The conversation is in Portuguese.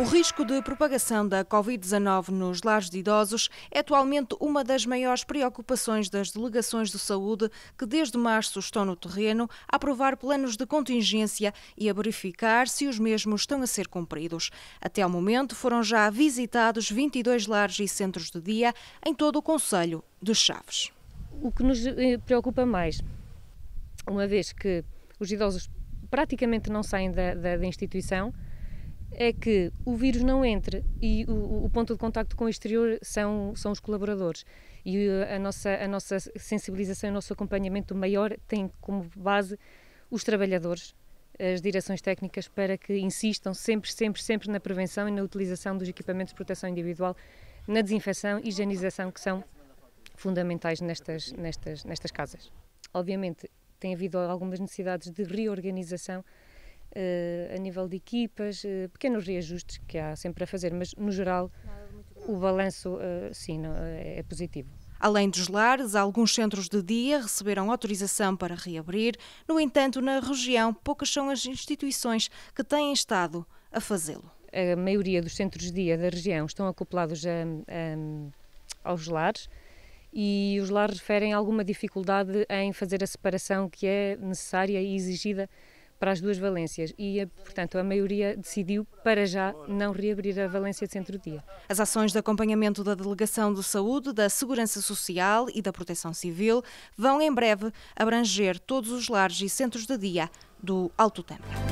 O risco de propagação da Covid-19 nos lares de idosos é atualmente uma das maiores preocupações das delegações de saúde que desde março estão no terreno a aprovar planos de contingência e a verificar se os mesmos estão a ser cumpridos. Até ao momento foram já visitados 22 lares e centros de dia em todo o Conselho de Chaves. O que nos eh, preocupa mais, uma vez que os idosos praticamente não saem da, da, da instituição, é que o vírus não entre e o, o ponto de contacto com o exterior são, são os colaboradores. E uh, a nossa, a nossa sensibilização e o nosso acompanhamento maior tem como base os trabalhadores, as direções técnicas, para que insistam sempre, sempre, sempre na prevenção e na utilização dos equipamentos de proteção individual, na desinfecção e higienização, que são fundamentais nestas, nestas, nestas casas. Obviamente, tem havido algumas necessidades de reorganização uh, a nível de equipas, uh, pequenos reajustes que há sempre a fazer, mas no geral o balanço uh, sim não, é positivo. Além dos lares, alguns centros de dia receberam autorização para reabrir. No entanto, na região, poucas são as instituições que têm estado a fazê-lo. A maioria dos centros de dia da região estão acoplados a, a, aos lares e os lares referem alguma dificuldade em fazer a separação que é necessária e exigida para as duas valências e, eh, portanto, a maioria decidiu para já não reabrir a valência de centro-dia. As ações de acompanhamento da Delegação de Saúde, da Segurança Social e da Proteção Civil vão em breve abranger todos os lares e centros de dia do Alto Tempo.